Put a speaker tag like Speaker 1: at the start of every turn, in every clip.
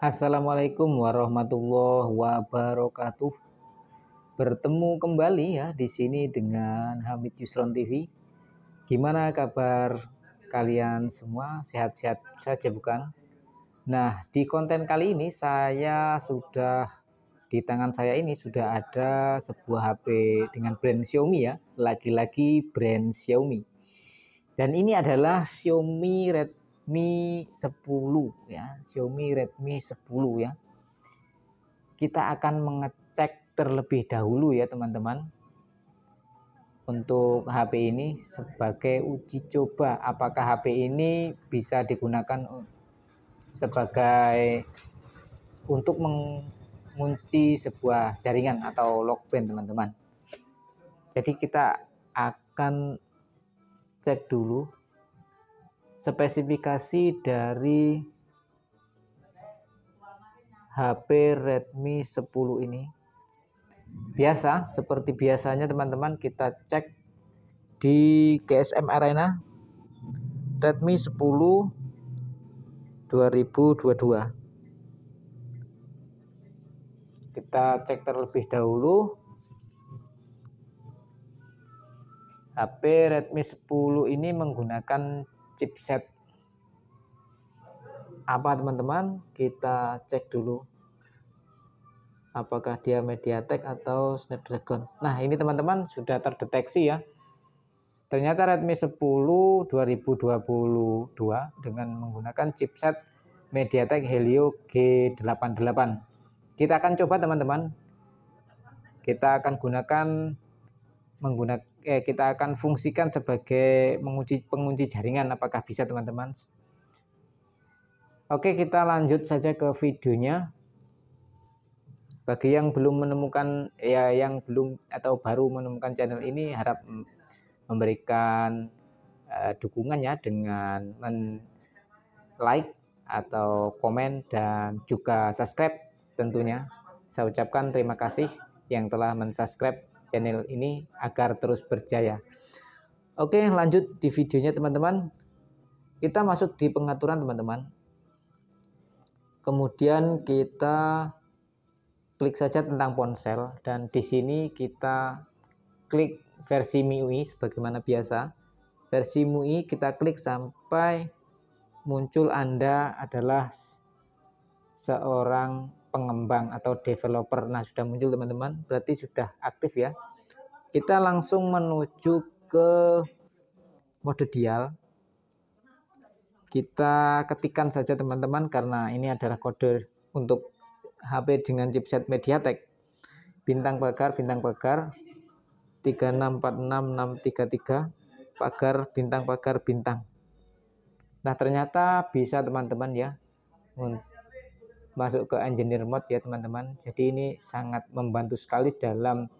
Speaker 1: Assalamualaikum warahmatullahi wabarakatuh. Bertemu kembali ya di sini dengan Hamid Yusron TV. Gimana kabar kalian semua? Sehat-sehat saja bukan? Nah, di konten kali ini saya sudah di tangan saya ini sudah ada sebuah HP dengan brand Xiaomi ya, lagi-lagi brand Xiaomi. Dan ini adalah Xiaomi Redmi Mi 10 ya, Xiaomi Redmi 10 ya. Kita akan mengecek terlebih dahulu ya teman-teman untuk HP ini sebagai uji coba apakah HP ini bisa digunakan sebagai untuk mengunci sebuah jaringan atau lockband teman-teman jadi kita akan cek dulu spesifikasi dari HP Redmi 10 ini biasa seperti biasanya teman-teman kita cek di GSM Arena Redmi 10 2022 kita cek terlebih dahulu HP Redmi 10 ini menggunakan chipset apa teman-teman kita cek dulu apakah dia MediaTek atau Snapdragon nah ini teman-teman sudah terdeteksi ya ternyata Redmi 10 2022 dengan menggunakan chipset MediaTek Helio G88 kita akan coba teman-teman kita akan gunakan menggunakan eh, kita akan fungsikan sebagai mengunci pengunci jaringan apakah bisa teman-teman Oke kita lanjut saja ke videonya bagi yang belum menemukan ya yang belum atau baru menemukan channel ini harap memberikan uh, dukungan ya dengan men like atau komen dan juga subscribe tentunya saya ucapkan terima kasih yang telah mensubscribe channel ini agar terus berjaya. Oke, lanjut di videonya teman-teman. Kita masuk di pengaturan teman-teman. Kemudian kita klik saja tentang ponsel dan di sini kita klik versi MIUI sebagaimana biasa. Versi MIUI kita klik sampai muncul Anda adalah seorang pengembang atau developer nah sudah muncul teman-teman berarti sudah aktif ya kita langsung menuju ke mode dial kita ketikkan saja teman-teman karena ini adalah kode untuk HP dengan chipset Mediatek bintang pagar bintang pagar 3646633 pagar bintang pagar bintang nah ternyata bisa teman-teman ya masuk ke engineer mode ya teman-teman. Jadi ini sangat membantu sekali dalam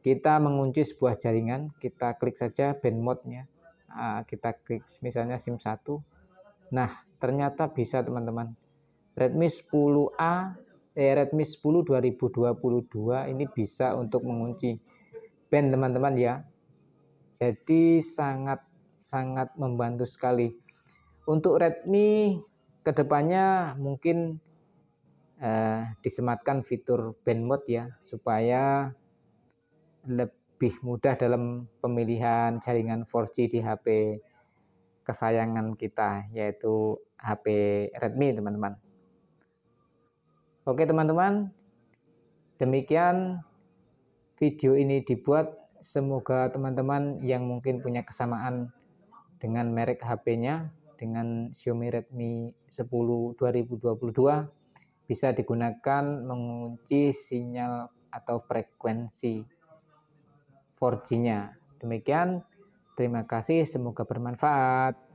Speaker 1: kita mengunci sebuah jaringan, kita klik saja band mode-nya. Ah, kita klik misalnya SIM 1. Nah, ternyata bisa teman-teman. Redmi 10A eh, Redmi 10 2022 ini bisa untuk mengunci band teman-teman ya. Jadi sangat sangat membantu sekali. Untuk Redmi kedepannya mungkin eh, disematkan fitur band mode ya supaya lebih mudah dalam pemilihan jaringan 4G di HP kesayangan kita yaitu HP Redmi teman-teman. Oke teman-teman, demikian video ini dibuat. Semoga teman-teman yang mungkin punya kesamaan dengan merek HP-nya dengan Xiaomi Redmi 10 2022 bisa digunakan mengunci sinyal atau frekuensi 4G-nya. Demikian, terima kasih, semoga bermanfaat.